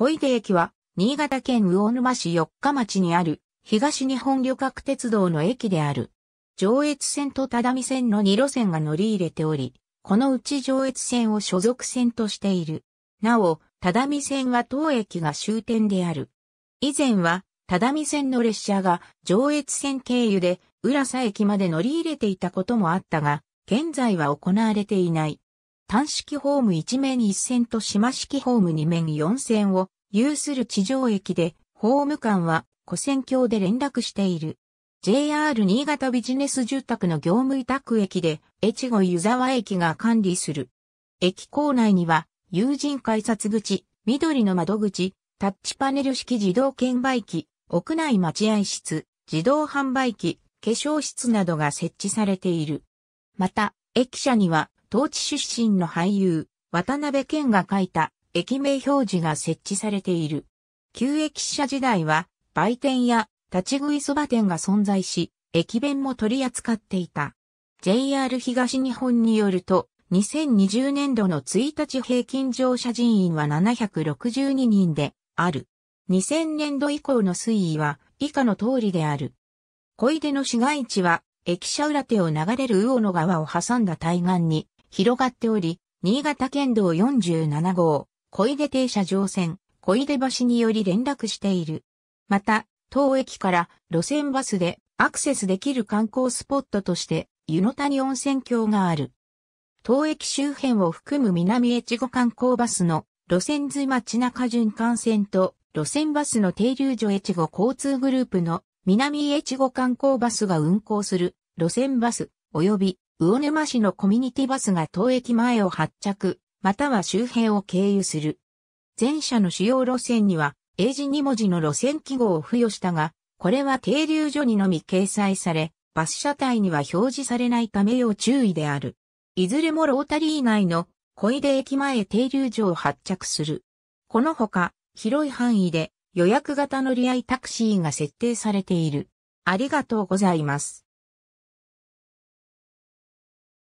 小出駅は、新潟県魚沼市四日町にある、東日本旅客鉄道の駅である。上越線と只見線の2路線が乗り入れており、このうち上越線を所属線としている。なお、只見線は当駅が終点である。以前は、只見線の列車が上越線経由で浦佐駅まで乗り入れていたこともあったが、現在は行われていない。単式ホーム1面1線と島式ホーム2面4線を有する地上駅で、ホーム間は古線橋で連絡している。JR 新潟ビジネス住宅の業務委託駅で、越後湯沢駅が管理する。駅構内には、友人改札口、緑の窓口、タッチパネル式自動券売機、屋内待合室、自動販売機、化粧室などが設置されている。また、駅舎には当地出身の俳優、渡辺健が書いた駅名表示が設置されている。旧駅舎時代は、売店や立ち食いそば店が存在し、駅弁も取り扱っていた。JR 東日本によると、2020年度の1日平均乗車人員は762人である。2000年度以降の推移は以下の通りである。小出の市街地は駅舎裏手を流れる魚の川を挟んだ対岸に広がっており、新潟県道47号、小出停車場線、小出橋により連絡している。また、当駅から路線バスでアクセスできる観光スポットとして、湯の谷温泉郷がある。当駅周辺を含む南越後観光バスの路線図町中循環線と路線バスの停留所越後交通グループの南越後観光バスが運行する路線バス及び魚沼市のコミュニティバスが当駅前を発着、または周辺を経由する。全車の主要路線には、英字2文字の路線記号を付与したが、これは停留所にのみ掲載され、バス車体には表示されないため要注意である。いずれもロータリー内の小出駅前停留所を発着する。このほか、広い範囲で予約型乗り合いタクシーが設定されている。ありがとうございます。